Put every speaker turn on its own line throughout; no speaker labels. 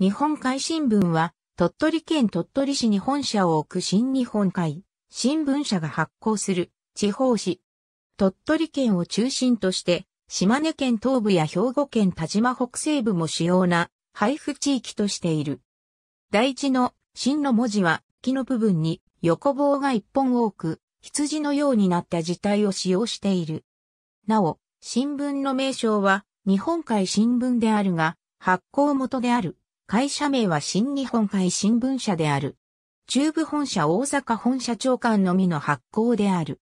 日本海新聞は、鳥取県鳥取市に本社を置く新日本海新聞社が発行する地方紙。鳥取県を中心として、島根県東部や兵庫県田島北西部も主要な配布地域としている。第一の新の文字は木の部分に横棒が一本多く、羊のようになった字体を使用している。なお、新聞の名称は日本海新聞であるが、発行元である会社名は新日本海新聞社である。中部本社大阪本社長官のみの発行である。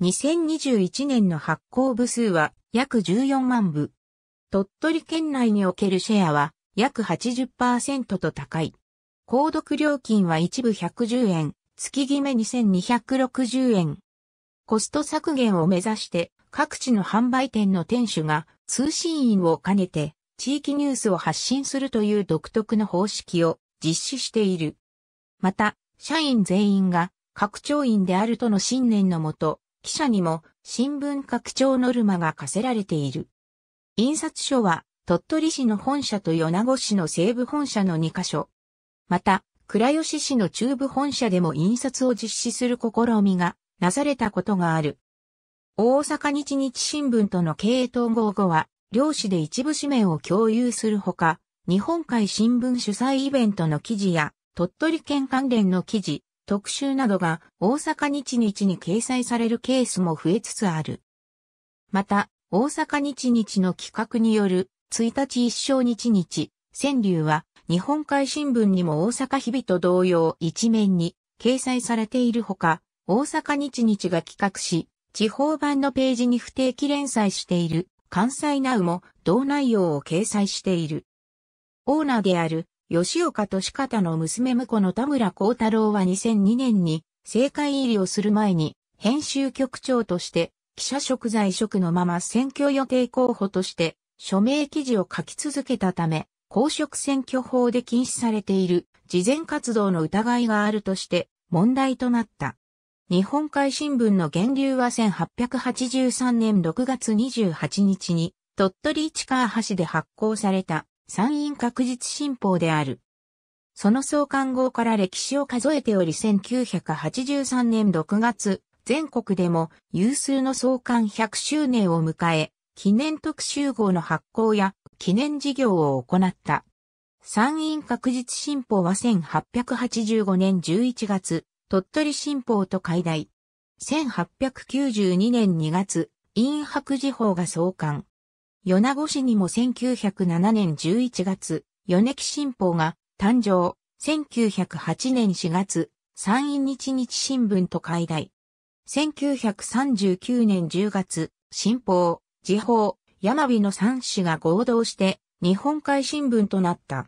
2021年の発行部数は約14万部。鳥取県内におけるシェアは約80%と高い。購読料金は一部110円、月決め2260円。コスト削減を目指して各地の販売店の店主が通信員を兼ねて地域ニュースを発信するという独特の方式を実施している。また、社員全員が拡張員であるとの信念のもと、記者にも新聞拡張ノルマが課せられている。印刷所は鳥取市の本社と米子市の西部本社の2カ所。また、倉吉市の中部本社でも印刷を実施する試みがなされたことがある。大阪日日新聞との経営統合後は、両紙で一部紙面を共有するほか、日本海新聞主催イベントの記事や、鳥取県関連の記事、特集などが大阪日日に掲載されるケースも増えつつある。また、大阪日日の企画による1日一生日日、川柳は日本海新聞にも大阪日々と同様一面に掲載されているほか、大阪日日が企画し、地方版のページに不定期連載している関西ナウも同内容を掲載している。オーナーである吉岡利方の娘婿の田村光太郎は2002年に政界入りをする前に編集局長として記者職在職のまま選挙予定候補として署名記事を書き続けたため公職選挙法で禁止されている事前活動の疑いがあるとして問題となった。日本海新聞の源流は1883年6月28日に、鳥取市川橋で発行された山陰確実新報である。その創刊号から歴史を数えており1983年6月、全国でも有数の創刊100周年を迎え、記念特集号の発行や記念事業を行った。参院確実新報は1885年11月、鳥取新報と解題。1892年2月、陰白時報が創刊。米子市にも1907年11月、米木新報が誕生。1908年4月、山陰日日新聞と解題。1939年10月、新報、時報、山火の三市が合同して日本海新聞となった。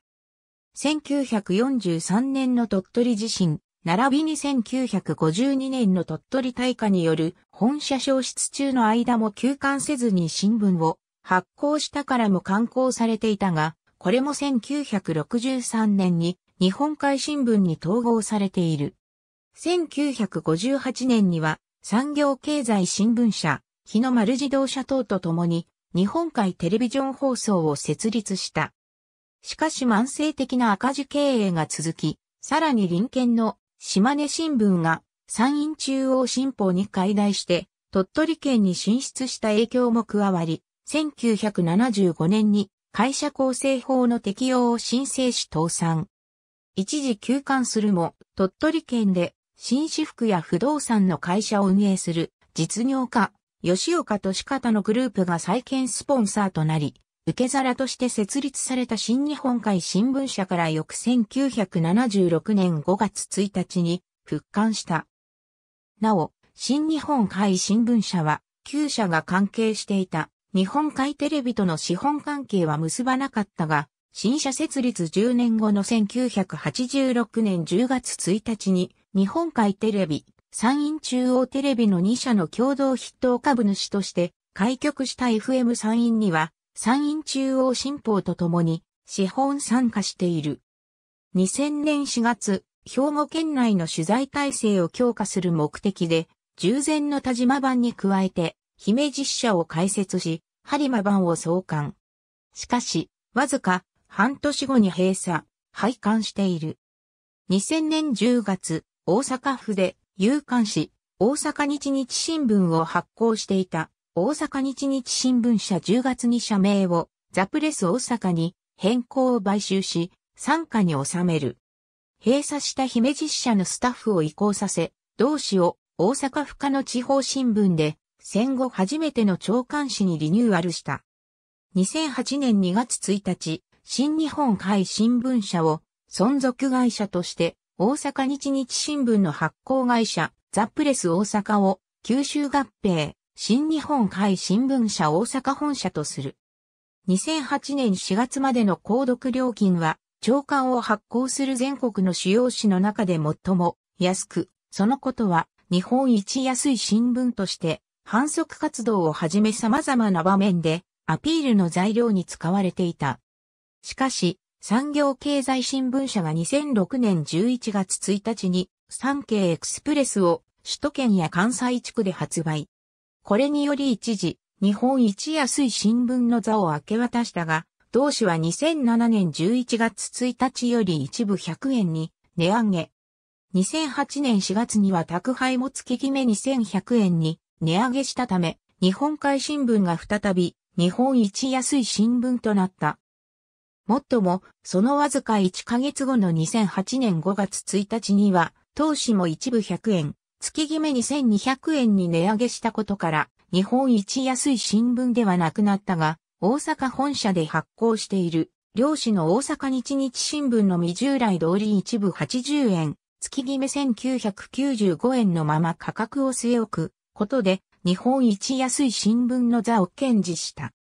1943年の鳥取地震、並びに1952年の鳥取大火による本社消失中の間も休館せずに新聞を発行したからも刊行されていたが、これも1963年に日本海新聞に統合されている。1958年には産業経済新聞社、日の丸自動車等とともに日本海テレビジョン放送を設立した。しかし慢性的な赤字経営が続き、さらに臨県の島根新聞が山陰中央新報に解題して鳥取県に進出した影響も加わり、1975年に会社構成法の適用を申請し倒産。一時休館するも、鳥取県で紳士服や不動産の会社を運営する実業家、吉岡利方のグループが再建スポンサーとなり、受け皿として設立された新日本海新聞社から翌1976年5月1日に復刊した。なお、新日本海新聞社は、旧社が関係していた日本海テレビとの資本関係は結ばなかったが、新社設立10年後の1986年10月1日に、日本海テレビ、山陰中央テレビの2社の共同筆頭株主として、開局した FM 山陰には、参院中央新報とともに資本参加している。2000年4月、兵庫県内の取材体制を強化する目的で、従前の田島版に加えて、姫実写を開設し、播磨版を創刊。しかし、わずか半年後に閉鎖、廃刊している。2000年10月、大阪府で、有刊誌、大阪日日新聞を発行していた大阪日日新聞社10月に社名をザプレス大阪に変更を買収し、傘下に収める。閉鎖した姫路支社のスタッフを移行させ、同誌を大阪府下の地方新聞で戦後初めての長官誌にリニューアルした。2008年2月1日、新日本海新聞社を存続会社として大阪日日新聞の発行会社ザプレス大阪を吸収合併、新日本海新聞社大阪本社とする。2008年4月までの購読料金は、長官を発行する全国の主要紙の中で最も安く、そのことは日本一安い新聞として、反則活動をはじめ様々な場面でアピールの材料に使われていた。しかし、産業経済新聞社が2006年11月1日に産経エクスプレスを首都圏や関西地区で発売。これにより一時、日本一安い新聞の座を明け渡したが、同氏は2007年11月1日より一部100円に値上げ。2008年4月には宅配も月決め2100円に値上げしたため、日本海新聞が再び日本一安い新聞となった。もっとも、そのわずか1ヶ月後の2008年5月1日には、当志も一部100円、月決め2200円に値上げしたことから、日本一安い新聞ではなくなったが、大阪本社で発行している、漁師の大阪日日新聞の未従来通り一部80円、月決め1995円のまま価格を据え置くことで、日本一安い新聞の座を堅持した。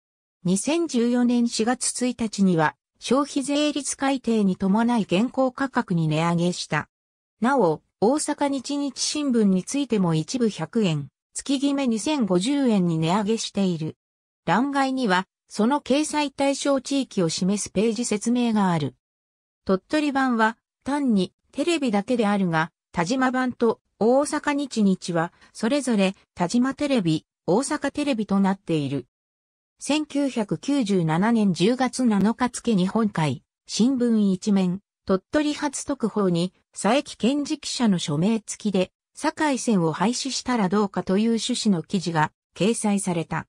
2014年4月1日には、消費税率改定に伴い現行価格に値上げした。なお、大阪日日新聞についても一部100円、月決め2050円に値上げしている。欄外には、その掲載対象地域を示すページ説明がある。鳥取版は、単にテレビだけであるが、田島版と大阪日日は、それぞれ田島テレビ、大阪テレビとなっている。1997年10月7日付日本海、新聞一面、鳥取発特報に佐伯健治記者の署名付きで、境線を廃止したらどうかという趣旨の記事が掲載された。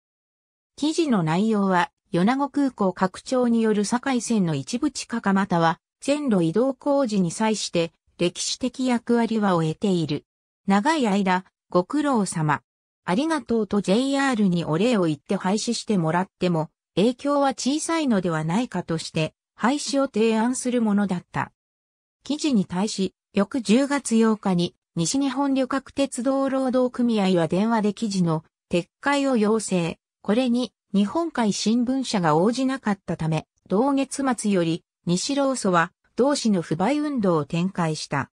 記事の内容は、米子空港拡張による境線の一部地下化または、線路移動工事に際して、歴史的役割は終えている。長い間、ご苦労様。ありがとうと JR にお礼を言って廃止してもらっても、影響は小さいのではないかとして、廃止を提案するものだった。記事に対し、翌10月8日に西日本旅客鉄道労働組合は電話で記事の撤回を要請。これに日本海新聞社が応じなかったため、同月末より西労組は同市の不買運動を展開した。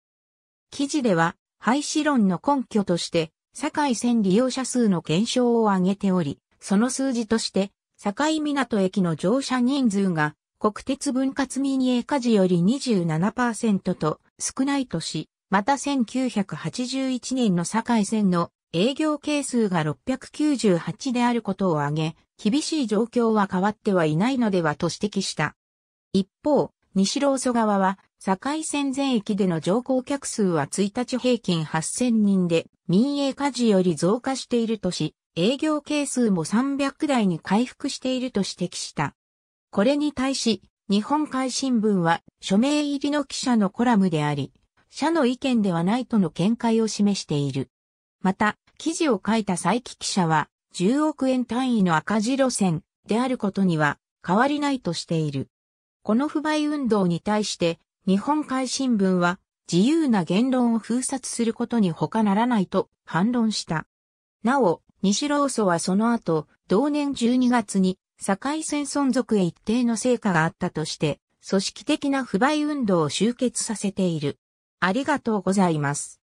記事では廃止論の根拠として、堺線利用者数の減少を挙げており、その数字として、堺港駅の乗車人数が国鉄分割民営化時より27%と少ないし、また1981年の堺線の営業係数が698であることを挙げ、厳しい状況は変わってはいないのではと指摘した。一方、西老蘇側は、堺線全域での乗降客数は1日平均8000人で、民営化時より増加しているとし、営業係数も300台に回復していると指摘した。これに対し、日本海新聞は署名入りの記者のコラムであり、社の意見ではないとの見解を示している。また、記事を書いた佐伯記者は、10億円単位の赤字路線であることには変わりないとしている。この不買運動に対して、日本海新聞は自由な言論を封殺することに他ならないと反論した。なお、西ローソはその後、同年12月に境線存続へ一定の成果があったとして、組織的な不買運動を集結させている。ありがとうございます。